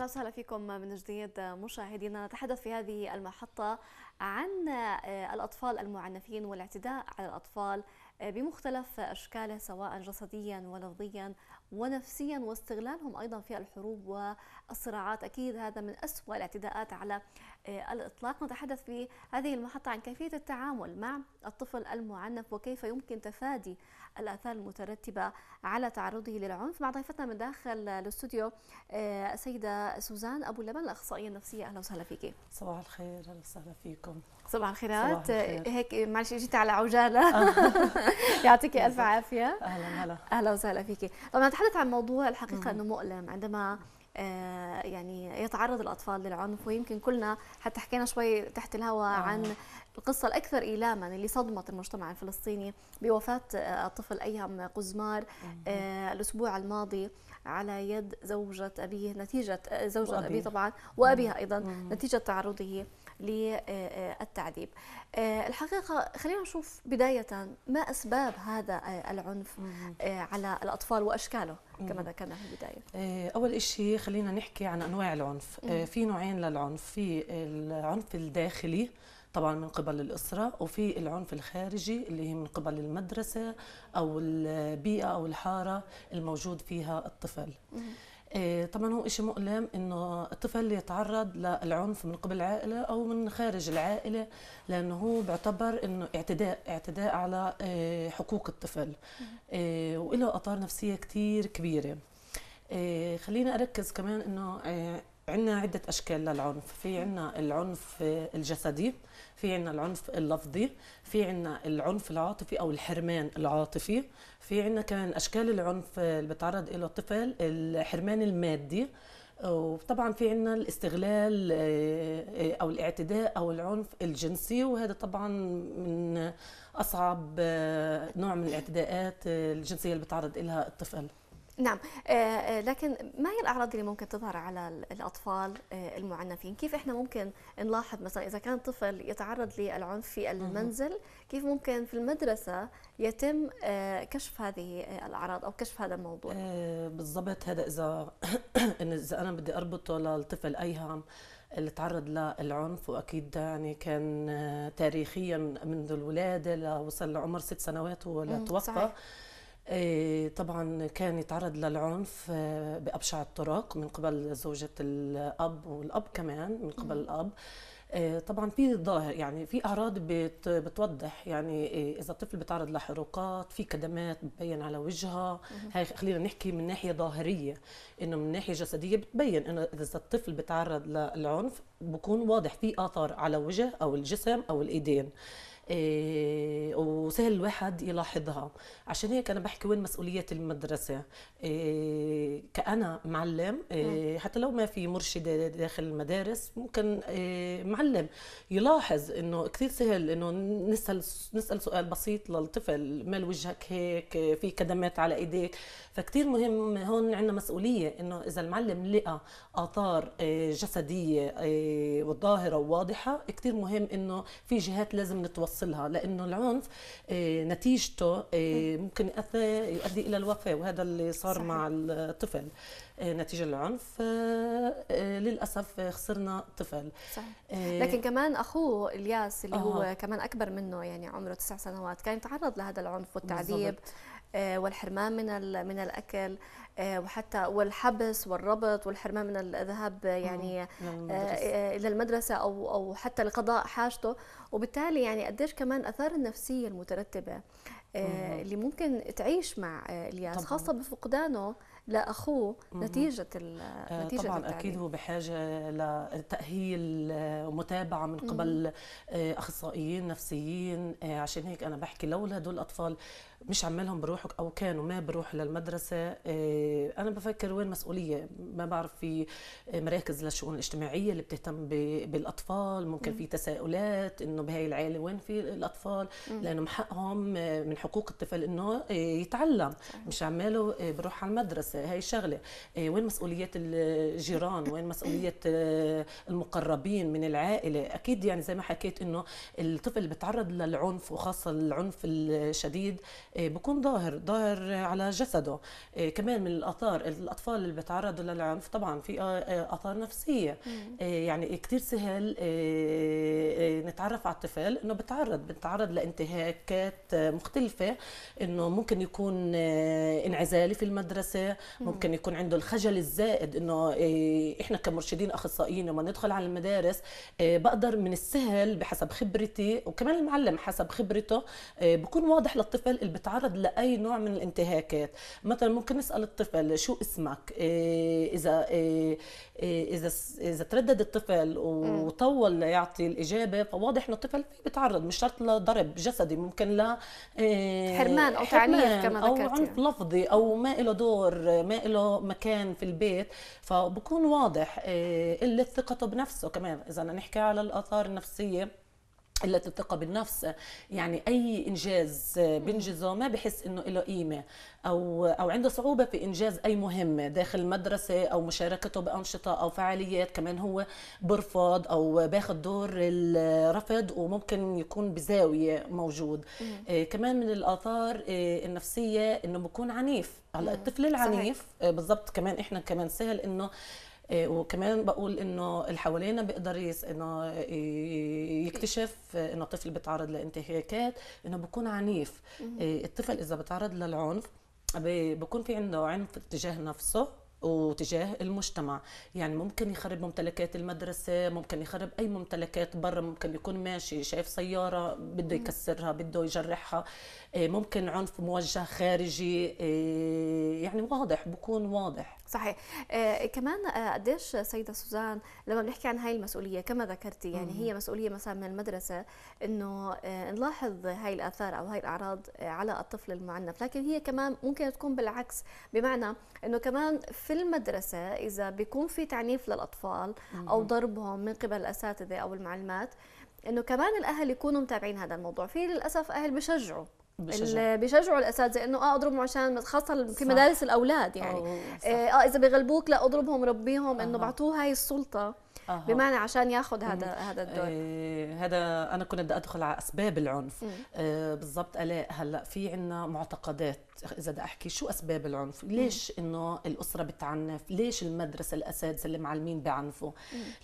اهلا وسهلا فيكم من جديد مشاهدينا نتحدث في هذه المحطه عن آه، الاطفال المعنفين والاعتداء على الاطفال آه، بمختلف اشكاله سواء جسديا ولفظيا ونفسيا واستغلالهم أيضا في الحروب والصراعات أكيد هذا من أسوأ الاعتداءات على آه، الإطلاق نتحدث في هذه المحطة عن كيفية التعامل مع الطفل المعنف وكيف يمكن تفادي الآثار المترتبة على تعرضه للعنف مع ضيفتنا من داخل الاستوديو آه، السيدة سوزان أبو لبن الأخصائية النفسية أهلا وسهلا فيك صباح الخير أهلا وسهلا فيكم صباح الخيرات آه، هيك معلش اجيت على عجالة يعطيك ألف عافية أهلا هلا أهلا وسهلا فيك طبعا تحدث عن موضوع الحقيقه انه مؤلم عندما آه، يعني يتعرض الاطفال للعنف ويمكن كلنا حتى حكينا شوي تحت الهواء آه. عن القصه الاكثر ايلاما اللي صدمت المجتمع الفلسطيني بوفاه آه، الطفل ايهم قزمار الاسبوع الماضي على يد زوجة أبيه نتيجة زوجة وأبيه. أبيه طبعا وأبيها أيضا نتيجة تعرضه للتعذيب الحقيقة خلينا نشوف بداية ما أسباب هذا العنف على الأطفال وأشكاله كما ذكرنا في البدايه آه، اول شيء خلينا نحكي عن انواع العنف آه، في نوعين للعنف في العنف الداخلي طبعا من قبل الاسره وفي العنف الخارجي اللي هي من قبل المدرسه او البيئه او الحاره الموجود فيها الطفل إيه، طبعا هو شيء مؤلم انه الطفل يتعرض للعنف من قبل العائله او من خارج العائله لانه هو بيعتبر انه اعتداء اعتداء على إيه، حقوق الطفل إيه، وله اثار نفسيه كثير كبيره خلينا اركز كمان انه عندنا عدة أشكال للعنف في عندنا العنف الجسدي في عندنا العنف اللفظي في عندنا العنف العاطفي أو الحرمان العاطفي في عندنا كمان أشكال العنف اللي بتعرض إلى الطفل الحرمان المادي وطبعا في عندنا الاستغلال آه، او الاعتداء او العنف الجنسي وهذا طبعا من اصعب آه، نوع من الاعتداءات آه، الجنسيه اللي بتعرض لها الطفل نعم آه، آه، لكن ما هي الاعراض اللي ممكن تظهر على الاطفال آه، المعنفين كيف احنا ممكن نلاحظ مثلا اذا كان طفل يتعرض للعنف في المنزل كيف ممكن في المدرسه يتم كشف هذه الاعراض او كشف هذا الموضوع بالضبط هذا اذا اذا انا بدي اربطه للطفل ايهم اللي تعرض للعنف واكيد يعني كان تاريخيا منذ الولاده لوصل لعمر ست سنوات هو توفى صحيح. آه، طبعا كان يتعرض للعنف آه، بأبشع الطرق من قبل زوجة الأب والأب كمان من قبل الأب آه، طبعا في ظاهر يعني في اعراض بتوضح يعني اذا الطفل بتعرض لحروقات في كدمات بتبين على وجهها هاي خلينا نحكي من ناحيه ظاهريه انه من ناحيه جسديه بتبين انه اذا الطفل بتعرض للعنف بكون واضح في اثار على وجه او الجسم او الايدين إيه وسهل الواحد يلاحظها عشان هيك انا بحكي وين مسؤوليه المدرسه إيه كأنا معلم إيه حتى لو ما في مرشده داخل المدارس ممكن إيه معلم يلاحظ انه كثير سهل انه نسال نسال سؤال بسيط للطفل مال وجهك هيك في كدمات على ايديك فكثير مهم هون عندنا مسؤوليه انه اذا المعلم لقى اثار إيه، جسديه إيه، وظاهره واضحه كثير مهم انه في جهات لازم نتوصل يصلها لانه العنف آه، نتيجته آه، ممكن يؤدي الى الوفاه وهذا اللي صار صحيح. مع الطفل آه، نتيجه العنف للاسف خسرنا طفل صحيح. لكن كمان اخوه الياس اللي آه. هو كمان اكبر منه يعني عمره تسع سنوات كان يتعرض لهذا العنف والتعذيب بالزبط. والحرمان من من الاكل آه، وحتى والحبس والربط والحرمان من الذهاب يعني آه، آه، الى المدرسه او او حتى لقضاء حاجته وبالتالي يعني قديش كمان اثار النفسيه المترتبه اللي ممكن تعيش مع الياس طبعاً. خاصه بفقدانه لاخوه نتيجه نتيجه طبعا التعليم. اكيد هو بحاجه لتاهيل ومتابعه من قبل اخصائيين نفسيين عشان هيك انا بحكي لولا هدول الاطفال مش عمالهم بروحوا او كانوا ما بروح للمدرسه آه، انا بفكر وين مسؤوليه ما بعرف في مراكز للشؤون الاجتماعيه اللي بتهتم بالاطفال ممكن في تساؤلات انه بهاي العائله وين في الاطفال لانه من حقهم آه، من حقوق الطفل انه آه، يتعلم مش عماله بروح على المدرسه هاي شغله وين مسؤوليات الجيران وين مسؤوليه المقربين من العائله اكيد يعني زي ما حكيت انه الطفل بتعرض للعنف وخاصه العنف الشديد إيه، بكون ظاهر ظاهر على جسده إيه، كمان من الاثار الاطفال اللي بيتعرضوا للعنف طبعا في آه، آه، اثار نفسيه إيه، يعني كثير سهل نتعرف على الطفل انه بتعرض بتعرض لانتهاكات مختلفه انه ممكن يكون آه، انعزالي في المدرسه ممكن يكون عنده الخجل الزائد انه احنا كمرشدين اخصائيين لما ندخل على المدارس بقدر من السهل بحسب خبرتي وكمان المعلم حسب خبرته بكون واضح للطفل اللي بتعرض لاي نوع من الانتهاكات مثلا ممكن نسال الطفل شو اسمك إيه، اذا إيه، اذا اذا تردد الطفل وطول ليعطي الاجابه فواضح انه الطفل بيتعرض مش شرط لضرب جسدي ممكن ل إيه، حرمان او تعنيف كما ذكرت او عنف لفظي او ما له دور ما له مكان في البيت فبكون واضح قله ثقته بنفسه كمان اذا نحكي على الاثار النفسيه قله الثقه بالنفس يعني اي انجاز بنجزه ما بحس انه له قيمه او او عنده صعوبه في انجاز اي مهمه داخل المدرسه او مشاركته بانشطه او فعاليات كمان هو برفض او باخذ دور الرفض وممكن يكون بزاويه موجود آه كمان من الاثار آه، النفسيه انه بكون عنيف هلا الطفل العنيف آه، بالضبط كمان احنا كمان سهل انه إيه، وكمان بقول انه اللي حوالينا بيقدر انه يكتشف انه الطفل بيتعرض لانتهاكات انه بكون عنيف إيه، الطفل اذا بتعرض للعنف بكون في عنده عنف تجاه نفسه وتجاه المجتمع يعني ممكن يخرب ممتلكات المدرسة ممكن يخرب أي ممتلكات برا ممكن يكون ماشي شايف سيارة بده يكسرها بده يجرحها إيه، ممكن عنف موجه خارجي يعني واضح بكون واضح صحيح آه كمان آه قديش سيده سوزان لما بنحكي عن هاي المسؤوليه كما ذكرتي يعني مم. هي مسؤوليه مثلا من المدرسه انه آه نلاحظ هاي الاثار او هاي الاعراض آه على الطفل المعنف لكن هي كمان ممكن تكون بالعكس بمعنى انه كمان في المدرسه اذا بيكون في تعنيف للاطفال او ضربهم من قبل الاساتذه او المعلمات انه كمان الاهل يكونوا متابعين هذا الموضوع في للاسف اهل بشجعوا بيشجعوا بيشجعوا الاساتذه انه اه اضربهم عشان خاصه في مدارس الاولاد يعني آه،, اه اذا بغلبوك لا اضربهم ربيهم انه بعطوه هاي السلطه أه. بمعنى عشان ياخذ هذا مم. هذا الدور آه هذا انا كنت بدي ادخل على اسباب العنف آه بالضبط الاء هلا في عندنا معتقدات اذا بدي احكي شو اسباب العنف ليش انه الاسره بتعنف ليش المدرسه الاساتذه اللي معلمين بعنفوا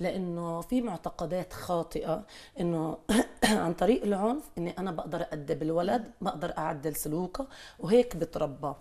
لانه في معتقدات خاطئه انه عن طريق العنف اني انا بقدر ادب الولد بقدر اعدل سلوكه وهيك بتربى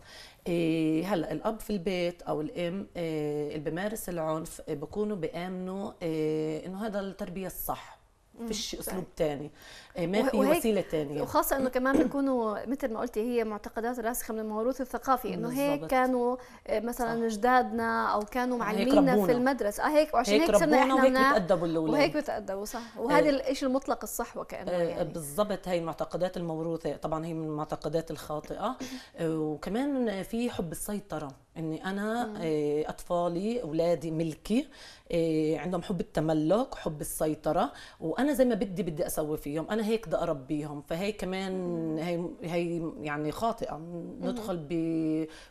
إيه، هلا الاب في البيت او الام إيه، اللي بمارس العنف بكونوا بامنوا إيه، انه هذا التربيه الصح فيش طيب. اسلوب ثاني آه، ما في وسيله ثانيه وخاصه انه كمان بيكونوا مثل ما قلتي هي معتقدات راسخه من الموروث الثقافي انه هيك كانوا آه، مثلا اجدادنا او كانوا معلمينا في المدرسه اه هيك وعشان هيك صرنا احنا وهيك بتادبوا الاولاد وهيك بتادبوا صح وهذا آه. الشيء المطلق الصح وكانه يعني بالضبط هي المعتقدات الموروثه طبعا هي من المعتقدات الخاطئه وكمان في حب السيطره اني انا آه، اطفالي اولادي ملكي آه، عندهم حب التملك حب السيطره وانا زي ما بدي بدي اسوي فيهم انا هيك بدي اربيهم فهي كمان هي هي يعني خاطئه ندخل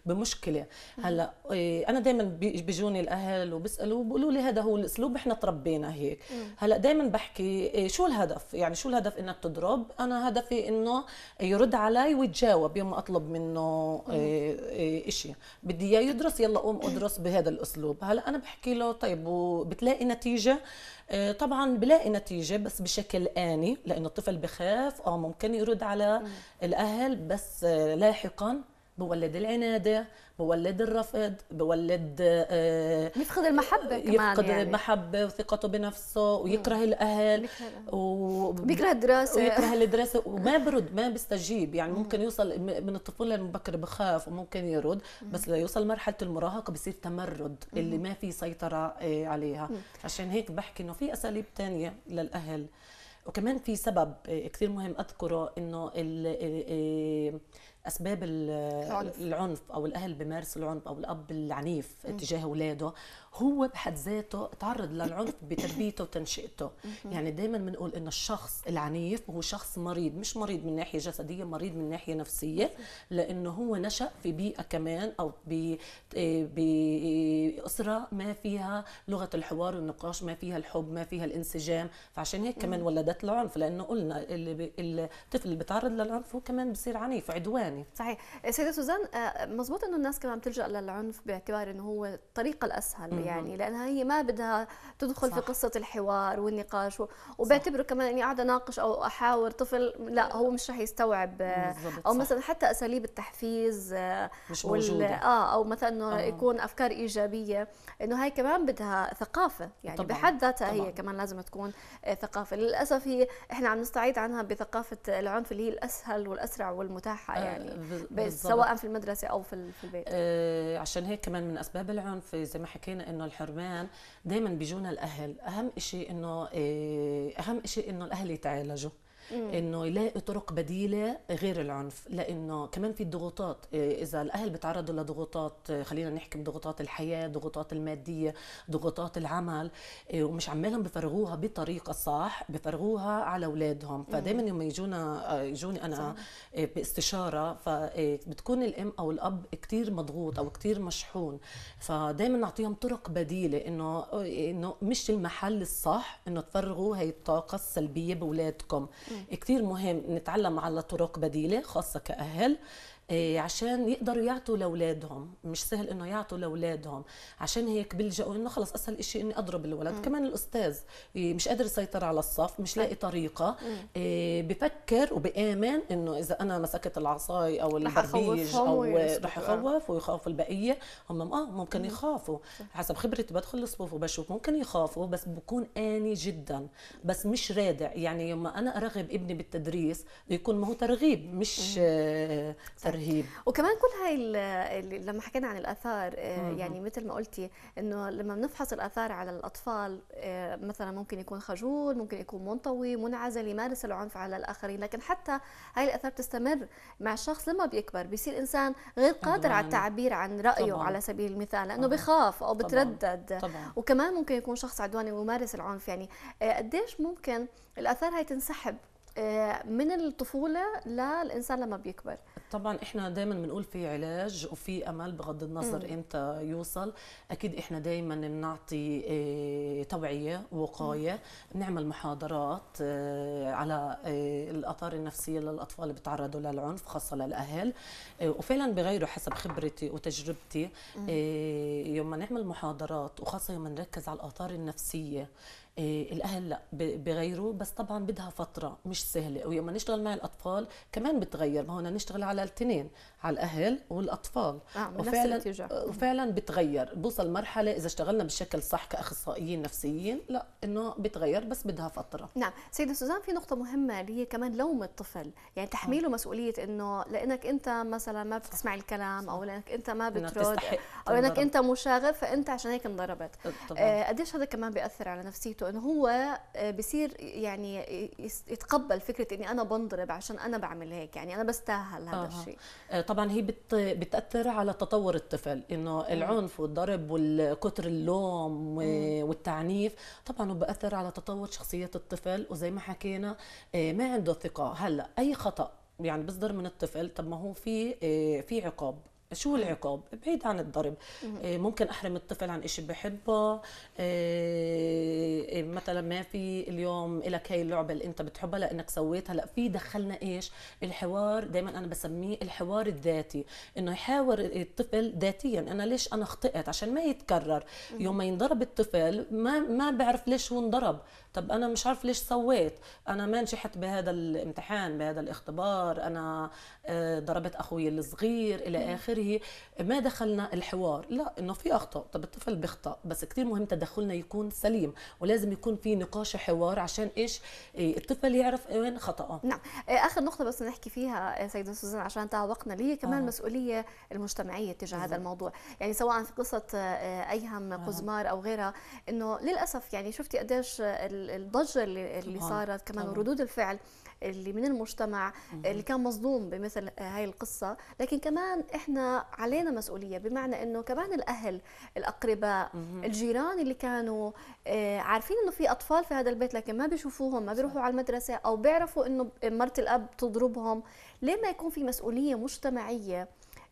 بمشكله هلا آه، انا دائما بيجوني الاهل وبيسالوا بيقولوا لي هذا هو الاسلوب احنا تربينا هيك هلا دائما بحكي شو الهدف يعني شو الهدف انك تضرب انا هدفي انه يرد علي ويتجاوب يوم اطلب منه شيء بدي يا يدرس يلا قوم ادرس بهذا الاسلوب هلا انا بحكي له طيب وبتلاقي نتيجه آه، طبعا بلاقي نتيجه بس بشكل اني لانه الطفل بخاف أو آه، ممكن يرد على الاهل بس آه، لاحقا بولد العناده بولد الرفض بولد آه، يفقد المحبه كمان يفقد يعني. المحبه وثقته بنفسه ويكره الاهل وبيكره الدراسه ويكره الدراسه وما برد ما بيستجيب يعني ممكن يوصل من الطفوله المبكره بخاف وممكن يرد بس ليوصل مرحله المراهقه بصير تمرد اللي ما في سيطره آه، عليها عشان هيك بحكي انه في اساليب ثانيه للاهل وكمان في سبب آه، كثير مهم اذكره انه اسباب العنف. العنف او الاهل بمارس العنف او الاب العنيف تجاه اولاده هو بحد ذاته تعرض للعنف بتربيته وتنشئته يعني دائما بنقول انه الشخص العنيف هو شخص مريض مش مريض من ناحيه جسديه مريض من ناحيه نفسيه لانه هو نشا في بيئه كمان او باسره آه، ما فيها لغه الحوار والنقاش ما فيها الحب ما فيها الانسجام فعشان هيك كمان ولدت العنف لانه قلنا الطفل اللي بيتعرض للعنف هو كمان بصير عنيف عدوان يعني صحيح سيده سوزان آه، مزبوط انه الناس كمان بتلجا للعنف باعتبار انه هو الطريقه الاسهل يعني لانها هي ما بدها تدخل صح. في قصه الحوار والنقاش وبعتبره كمان اني قاعده اناقش او احاور طفل لا هو مش رح يستوعب آه، بالزبط. او مثلا حتى اساليب التحفيز آه، مش وال... موجودة. اه او مثلا انه آه. يكون افكار ايجابيه انه هاي كمان بدها ثقافه يعني طبعًا. بحد ذاتها هي كمان لازم تكون ثقافه للاسف هي احنا عم نستعيد عنها بثقافه العنف اللي هي الاسهل والاسرع والمتاحه يعني بس سواء في المدرسه او في البيت آه عشان هيك كمان من اسباب العنف زي ما حكينا انه الحرمان دائما بيجونا الاهل اهم شيء انه آه اهم شيء انه الاهل يتعالجوا انه يلاقي طرق بديله غير العنف لانه كمان في الضغوطات إيه، اذا الاهل بتعرضوا لضغوطات إيه، خلينا نحكي بضغوطات الحياه ضغوطات الماديه ضغوطات العمل إيه، ومش عمالهم بفرغوها بطريقه صح بفرغوها على اولادهم فدائما لما يجونا آه، يجوني انا باستشاره فبتكون الام او الاب كثير مضغوط او كثير مشحون فدائما نعطيهم طرق بديله انه انه مش المحل الصح انه تفرغوا هي الطاقه السلبيه باولادكم كثير مهم نتعلم على طرق بديله خاصه كاهل إيه، عشان يقدروا يعطوا لاولادهم مش سهل انه يعطوا لاولادهم عشان هيك بيلجأوا انه خلص اسهل شيء اني اضرب الولد مم. كمان الاستاذ مش قادر يسيطر على الصف مش لاقي طريقه إيه، بفكر وبآمن انه اذا انا مسكت العصاي او البرديج او رح يخوف ويخاف آه. البقيه هم اه ممكن مم. يخافوا حسب خبرتي بدخل الصفوف وبشوف ممكن يخافوا بس بكون اني جدا بس مش رادع يعني لما انا ارغب ابني بالتدريس يكون ما هو ترغيب مش ترغيب رهيب وكمان كل هاي لما حكينا عن الاثار آه، يعني مثل ما قلتي انه لما بنفحص الاثار على الاطفال آه، مثلا ممكن يكون خجول ممكن يكون منطوي منعزل يمارس العنف على الاخرين لكن حتى هاي الاثار بتستمر مع الشخص لما بيكبر بيصير انسان غير قادر طبعاً. على التعبير عن رايه طبعاً. على سبيل المثال لانه بخاف او بتردد طبعاً. وكمان ممكن يكون شخص عدواني ويمارس العنف يعني آه، قديش ممكن الاثار هاي تنسحب من الطفوله للانسان لما بيكبر طبعا احنا دائما بنقول في علاج وفي امل بغض النظر مم. امتى يوصل اكيد احنا دائما بنعطي آه، توعيه ووقايه بنعمل محاضرات آه، على آه، الاثار النفسيه للاطفال اللي بيتعرضوا للعنف خاصه للاهل وفعلا بغيروا حسب خبرتي وتجربتي يوم ما نعمل محاضرات وخاصه يوم نركز على الاثار النفسيه إيه، الاهل لا بغيروا بس طبعا بدها فتره مش سهله ويوم نشتغل مع الاطفال كمان بتغير ما هون نشتغل على الاثنين على الاهل والاطفال آه وفعلا نفس آه، وفعلا بتغير بوصل مرحله اذا اشتغلنا بشكل صح كاخصائيين نفسيين لا انه بتغير بس بدها فتره نعم سيده سوزان في نقطه مهمه اللي هي كمان لوم الطفل يعني تحميله آه. مسؤوليه انه لانك انت مثلا ما بتسمع الكلام او لانك انت ما بترد او لانك انت مشاغب فانت عشان هيك انضربت آه، قديش آه هذا كمان بياثر على نفسيته حياته انه هو آه، بصير يعني يتقبل فكره اني انا بنضرب عشان انا بعمل هيك يعني انا بستاهل هذا آه. الشيء طبعا هي بت بتاثر على تطور الطفل انه العنف والضرب والكتر اللوم والتعنيف طبعا بأثر على تطور شخصيه الطفل وزي ما حكينا آه، ما عنده ثقه هلا اي خطا يعني بيصدر من الطفل طب ما هو في آه، في عقاب شو العقاب بعيد عن الضرب إيه، ممكن احرم الطفل عن شيء بحبه إيه، إيه، مثلا ما في اليوم لك هي اللعبه اللي انت بتحبها لانك سويتها لا في دخلنا ايش الحوار دائما انا بسميه الحوار الذاتي انه يحاور الطفل ذاتيا انا ليش انا خطئت عشان ما يتكرر يوم ما ينضرب الطفل ما ما بعرف ليش هو انضرب طب انا مش عارف ليش سويت انا ما نجحت بهذا الامتحان بهذا الاختبار انا آه، ضربت اخوي الصغير الى اخره هي ما دخلنا الحوار لا انه في اخطاء طب الطفل بيخطا بس كثير مهم تدخلنا يكون سليم ولازم يكون في نقاش حوار عشان ايش إيه، الطفل يعرف وين خطاه نعم إيه، اخر نقطه بس نحكي فيها إيه، سيده سوزان عشان انتهى وقتنا اللي هي كمان آه. المسؤوليه المجتمعيه تجاه هذا الموضوع يعني سواء في قصه ايهم آه. قزمار آه. او غيرها انه للاسف يعني شفتي قديش الضجه اللي, اللي صارت كمان وردود الفعل اللي من المجتمع اللي كان مصدوم بمثل هاي القصة لكن كمان إحنا علينا مسؤولية بمعنى أنه كمان الأهل الأقرباء الجيران اللي كانوا آه، عارفين أنه في أطفال في هذا البيت لكن ما بيشوفوهم ما بيروحوا على المدرسة أو بيعرفوا أنه مرت الأب تضربهم ليه ما يكون في مسؤولية مجتمعية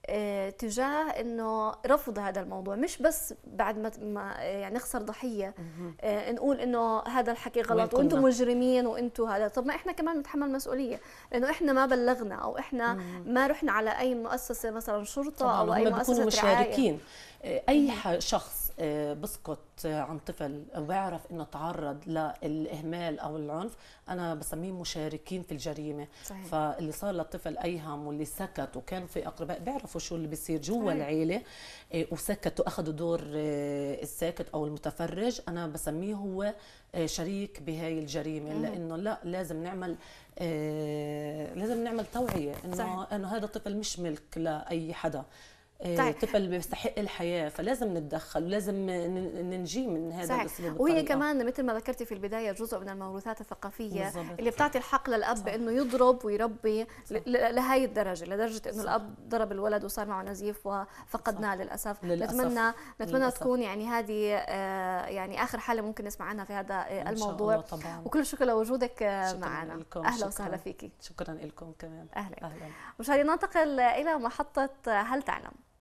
آه، تجاه انه رفض هذا الموضوع مش بس بعد ما آه، يعني نخسر ضحيه آه، نقول انه هذا الحكي غلط وانتم مجرمين وانتم هذا طب ما احنا كمان بنتحمل مسؤوليه لانه احنا ما بلغنا او احنا ما رحنا على اي مؤسسه مثلا شرطه او اي مؤسسه بيكونوا مشاركين اي شخص آه، بسكت آه، عن طفل آه، وبعرف انه تعرض للاهمال او العنف انا بسميهم مشاركين في الجريمه صحيح. فاللي صار للطفل ايهم واللي سكت وكان في اقرباء بيعرفوا شو اللي بيصير جوا العيله وسكتوا اخذوا دور الساكت او المتفرج انا بسميه هو شريك بهاي الجريمه لانه لا لازم نعمل آه لازم نعمل توعيه انه انه هذا الطفل مش ملك لاي حدا آه، طيب. طفل بيستحق الحياه فلازم نتدخل ولازم ننجيه من هذا الاسلوب وهي كمان مثل ما ذكرتي في البدايه جزء من الموروثات الثقافيه بالزبط. اللي بتعطي الحق للاب انه يضرب ويربي لهي الدرجه لدرجه انه الاب ضرب الولد وصار معه نزيف وفقدناه للاسف. للاسف نتمنى نتمنى للأسف. تكون يعني هذه آه، يعني اخر حاله ممكن نسمع عنها في هذا الموضوع آه، إن شاء الله طبعا. وكل شكر لوجودك معنا لكم. اهلا وسهلا فيكي شكرا لكم كمان اهلا, أهلا. مشاهدينا ننتقل الى محطه هل تعلم